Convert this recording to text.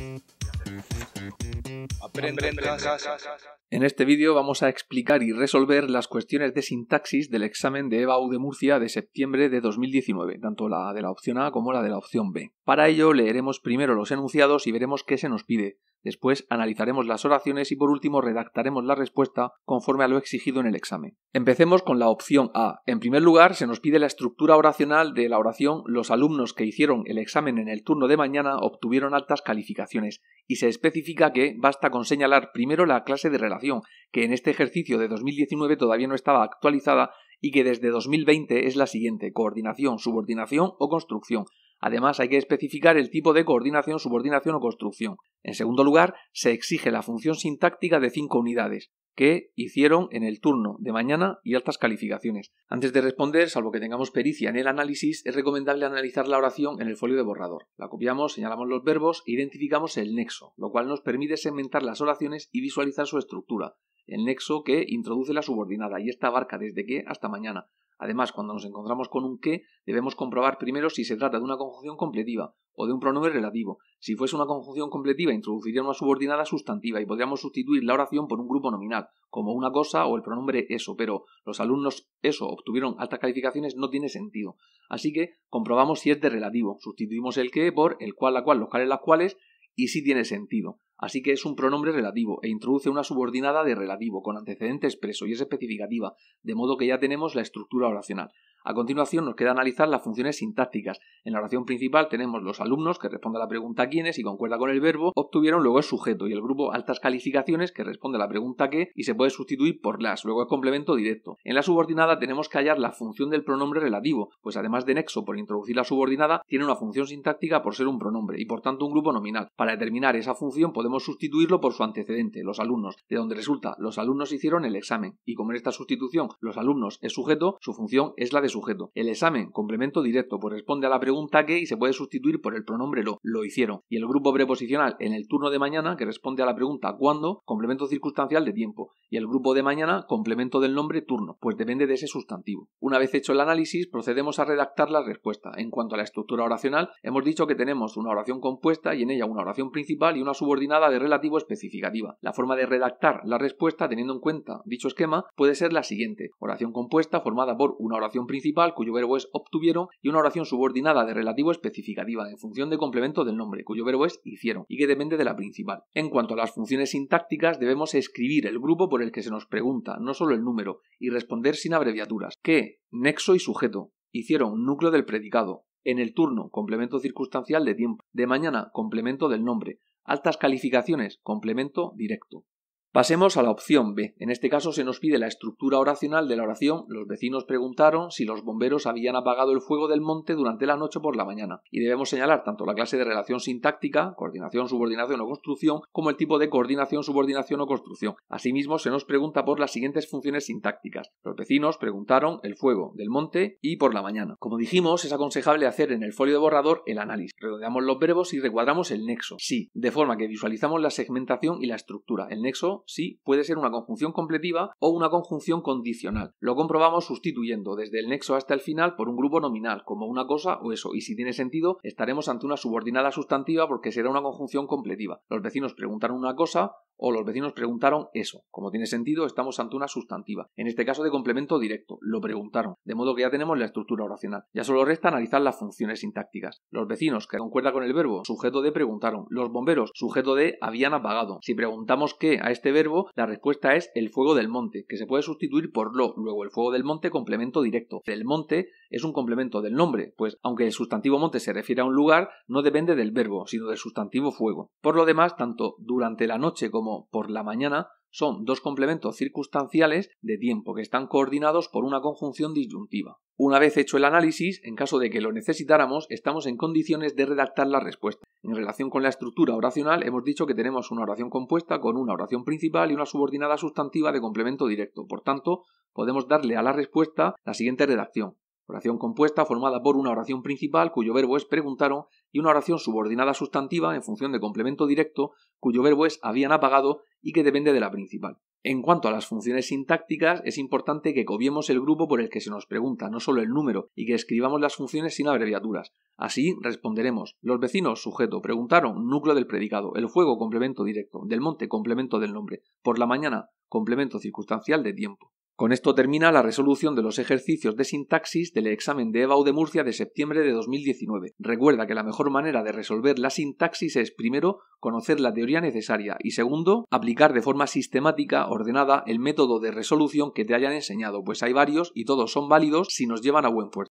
en En este vídeo vamos a explicar y resolver las cuestiones de sintaxis del examen de EBAU de Murcia de septiembre de 2019, tanto la de la opción A como la de la opción B. Para ello leeremos primero los enunciados y veremos qué se nos pide. Después analizaremos las oraciones y por último redactaremos la respuesta conforme a lo exigido en el examen. Empecemos con la opción A. En primer lugar, se nos pide la estructura oracional de la oración Los alumnos que hicieron el examen en el turno de mañana obtuvieron altas calificaciones y se especifica que basta con señalar primero la clase de relación, que en este ejercicio de 2019 todavía no estaba actualizada y que desde 2020 es la siguiente, coordinación, subordinación o construcción. Además, hay que especificar el tipo de coordinación, subordinación o construcción. En segundo lugar, se exige la función sintáctica de cinco unidades que hicieron en el turno de mañana y altas calificaciones. Antes de responder, salvo que tengamos pericia en el análisis, es recomendable analizar la oración en el folio de borrador. La copiamos, señalamos los verbos e identificamos el nexo, lo cual nos permite segmentar las oraciones y visualizar su estructura el nexo que introduce la subordinada y esta abarca desde qué hasta mañana. Además, cuando nos encontramos con un que, debemos comprobar primero si se trata de una conjunción completiva o de un pronombre relativo. Si fuese una conjunción completiva, introduciría una subordinada sustantiva y podríamos sustituir la oración por un grupo nominal, como una cosa o el pronombre eso, pero los alumnos eso obtuvieron altas calificaciones no tiene sentido. Así que comprobamos si es de relativo. Sustituimos el que por el cual, la cual, los cuales, las cuales y si tiene sentido así que es un pronombre relativo e introduce una subordinada de relativo con antecedente expreso y es especificativa, de modo que ya tenemos la estructura oracional. A continuación nos queda analizar las funciones sintácticas. En la oración principal tenemos los alumnos que responde a la pregunta quiénes y concuerda con el verbo, obtuvieron luego el sujeto y el grupo altas calificaciones que responde a la pregunta qué y se puede sustituir por las, luego es complemento directo. En la subordinada tenemos que hallar la función del pronombre relativo, pues además de nexo por introducir la subordinada, tiene una función sintáctica por ser un pronombre y por tanto un grupo nominal. Para determinar esa función podemos sustituirlo por su antecedente, los alumnos, de donde resulta los alumnos hicieron el examen y como en esta sustitución los alumnos es sujeto, su función es la de sujeto. El examen complemento directo pues responde a la pregunta que y se puede sustituir por el pronombre lo, lo hicieron. Y el grupo preposicional en el turno de mañana que responde a la pregunta cuándo, complemento circunstancial de tiempo. Y el grupo de mañana, complemento del nombre turno, pues depende de ese sustantivo. Una vez hecho el análisis, procedemos a redactar la respuesta. En cuanto a la estructura oracional, hemos dicho que tenemos una oración compuesta y en ella una oración principal y una subordinada de relativo especificativa. La forma de redactar la respuesta, teniendo en cuenta dicho esquema, puede ser la siguiente. Oración compuesta formada por una oración principal cuyo verbo es obtuvieron, y una oración subordinada de relativo especificativa en función de complemento del nombre, cuyo verbo es hicieron, y que depende de la principal. En cuanto a las funciones sintácticas, debemos escribir el grupo por el que se nos pregunta, no solo el número, y responder sin abreviaturas. Que, nexo y sujeto, hicieron núcleo del predicado. En el turno, complemento circunstancial de tiempo. De mañana, complemento del nombre. Altas calificaciones, complemento directo. Pasemos a la opción B. En este caso se nos pide la estructura oracional de la oración. Los vecinos preguntaron si los bomberos habían apagado el fuego del monte durante la noche o por la mañana. Y debemos señalar tanto la clase de relación sintáctica, coordinación, subordinación o construcción, como el tipo de coordinación, subordinación o construcción. Asimismo, se nos pregunta por las siguientes funciones sintácticas. Los vecinos preguntaron el fuego del monte y por la mañana. Como dijimos, es aconsejable hacer en el folio de borrador el análisis. Redondeamos los verbos y recuadramos el nexo. Sí, de forma que visualizamos la segmentación y la estructura. El nexo sí, puede ser una conjunción completiva o una conjunción condicional. Lo comprobamos sustituyendo desde el nexo hasta el final por un grupo nominal, como una cosa o eso, y si tiene sentido, estaremos ante una subordinada sustantiva porque será una conjunción completiva. Los vecinos preguntan una cosa, o los vecinos preguntaron eso. Como tiene sentido, estamos ante una sustantiva, en este caso de complemento directo, lo preguntaron, de modo que ya tenemos la estructura oracional. Ya solo resta analizar las funciones sintácticas. Los vecinos, que concuerda con el verbo, sujeto de preguntaron. Los bomberos, sujeto de habían apagado. Si preguntamos qué a este verbo, la respuesta es el fuego del monte, que se puede sustituir por lo, luego el fuego del monte complemento directo. Del monte es un complemento del nombre, pues aunque el sustantivo monte se refiere a un lugar, no depende del verbo, sino del sustantivo fuego. Por lo demás, tanto durante la noche como por la mañana son dos complementos circunstanciales de tiempo que están coordinados por una conjunción disyuntiva. Una vez hecho el análisis, en caso de que lo necesitáramos, estamos en condiciones de redactar la respuesta. En relación con la estructura oracional, hemos dicho que tenemos una oración compuesta con una oración principal y una subordinada sustantiva de complemento directo. Por tanto, podemos darle a la respuesta la siguiente redacción. Oración compuesta formada por una oración principal cuyo verbo es preguntaron y una oración subordinada sustantiva en función de complemento directo cuyo verbo es habían apagado y que depende de la principal. En cuanto a las funciones sintácticas, es importante que cobiemos el grupo por el que se nos pregunta, no solo el número, y que escribamos las funciones sin abreviaturas. Así responderemos los vecinos sujeto preguntaron núcleo del predicado, el fuego complemento directo, del monte complemento del nombre, por la mañana complemento circunstancial de tiempo. Con esto termina la resolución de los ejercicios de sintaxis del examen de EBAU de Murcia de septiembre de 2019. Recuerda que la mejor manera de resolver la sintaxis es primero conocer la teoría necesaria y segundo aplicar de forma sistemática, ordenada, el método de resolución que te hayan enseñado, pues hay varios y todos son válidos si nos llevan a buen puerto.